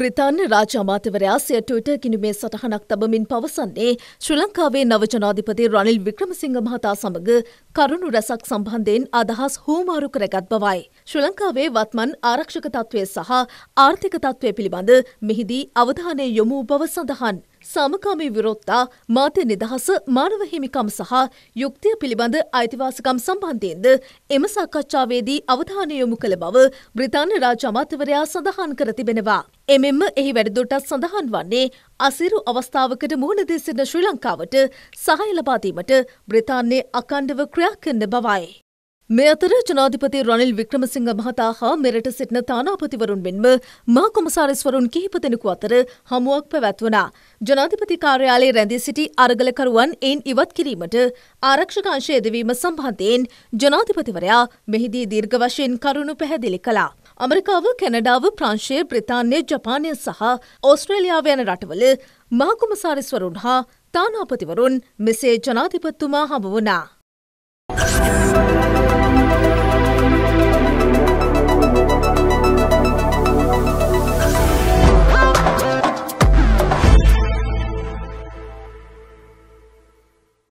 බ්‍රතාන්‍ය රාජාමාතවරයා සයටට කිනුමේ සටහනක් තබමින් පවසන්නේ ශ්‍රී ලංකාවේ නවජනාධිපති රනිල් වික්‍රමසිංහ මහතා සමඟ කරුණු රැසක් සම්බන්ධයෙන් අදහස් හෝමාරු කරගත් බවයි. ශ්‍රී ලංකාවේ වත්මන් ආරක්ෂක තත්ත්වය සහ ආර්ථික තත්ත්වය පිළිබඳ මෙහිදී අවධානය යොමු බව සඳහන්. සාමකාමී විරොත්තා මාධ්‍ය නිදහස මානව හිමිකම් සහ යුක්තිය පිළිබඳ අයිතිවාසිකම් සම්බන්ධයෙන්ද එම සාකච්ඡාවේදී අවධානය යොමු කළ බව බ්‍රිතාන්‍ය රාජ අමාත්‍යවරයා සඳහන් කර තිබෙනවා. එමෙන්ම එහි වැඩිදුරටත් සඳහන් වන්නේ අසිරු අවස්ථාවකට මුහුණ දෙසින ශ්‍රී ලංකාවට සහාය ලබා දීමට බ්‍රිතාන්‍යය අඛණ්ඩව ක්‍රියා කරන බවයි. මේ අතර ජනාධිපති රනිල් වික්‍රමසිංහ මහතා හා මෙරට සිටින තානාපතිවරුන් මෙන්ම මහ කොමසාරිස්වරුන් කිහිප දෙනෙකු අතර හමුවක් පැවැත්වනා. ජනාධිපති කාර්යාලයේ රැඳී සිටි අරගලකරුවන් එයින් ඉවත් කිරීමට ආරක්ෂක අංශ යෙදවීම සම්බන්ධයෙන් ජනාධිපතිවරයා මෙහිදී දීර්ඝ වශයෙන් කරුණු පැහැදිලි කළා. ඇමරිකාව කැනඩාව ප්‍රංශය බ්‍රතාන්‍ය ජපානය සහ ඕස්ට්‍රේලියාව යන රටවල මහකොමසාරිස්වරුන් හා තානාපතිවරුන් මෙසේ ජනාධිපත්තුමා හමුවනා.